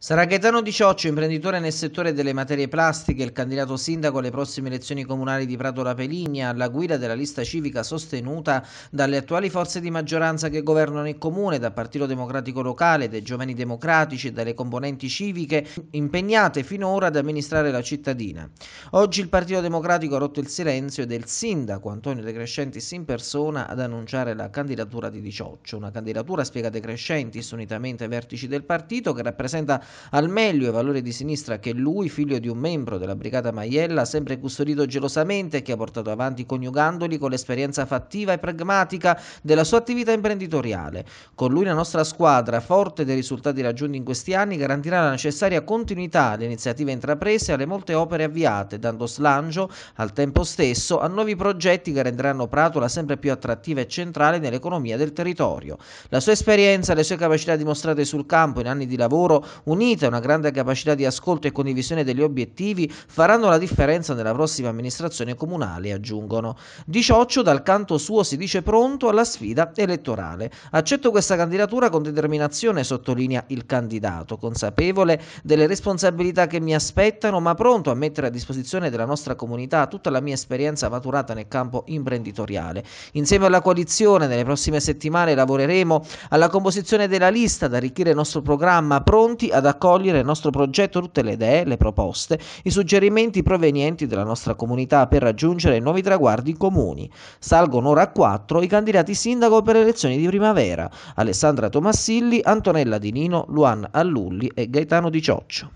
Sarà Gaetano Dicioccio, imprenditore nel settore delle materie plastiche, il candidato sindaco alle prossime elezioni comunali di Prato La Peligna, alla guida della lista civica sostenuta dalle attuali forze di maggioranza che governano il comune, dal Partito Democratico Locale, dai Giovani Democratici e dalle componenti civiche impegnate finora ad amministrare la cittadina. Oggi il Partito Democratico ha rotto il silenzio ed è il sindaco Antonio De Crescentis in persona ad annunciare la candidatura di Dicioccio, una candidatura spiega De Crescentis unitamente ai vertici del partito che rappresenta al meglio i valori di sinistra che lui, figlio di un membro della brigata Maiella, ha sempre custodito gelosamente e che ha portato avanti coniugandoli con l'esperienza fattiva e pragmatica della sua attività imprenditoriale. Con lui la nostra squadra, forte dei risultati raggiunti in questi anni, garantirà la necessaria continuità alle iniziative intraprese e alle molte opere avviate, dando slancio al tempo stesso a nuovi progetti che renderanno Pratola sempre più attrattiva e centrale nell'economia del territorio. La sua esperienza e le sue capacità dimostrate sul campo in anni di lavoro, un unita e una grande capacità di ascolto e condivisione degli obiettivi faranno la differenza nella prossima amministrazione comunale, aggiungono. Di dal canto suo si dice pronto alla sfida elettorale. Accetto questa candidatura con determinazione, sottolinea il candidato, consapevole delle responsabilità che mi aspettano, ma pronto a mettere a disposizione della nostra comunità tutta la mia esperienza maturata nel campo imprenditoriale. Insieme alla coalizione, nelle prossime settimane lavoreremo alla composizione della lista da arricchire il nostro programma, pronti ad accogliere il nostro progetto tutte le idee, le proposte, i suggerimenti provenienti dalla nostra comunità per raggiungere nuovi traguardi comuni. Salgono ora a quattro i candidati sindaco per le elezioni di primavera, Alessandra Tomassilli, Antonella Di Nino, Luan Allulli e Gaetano Di Cioccio.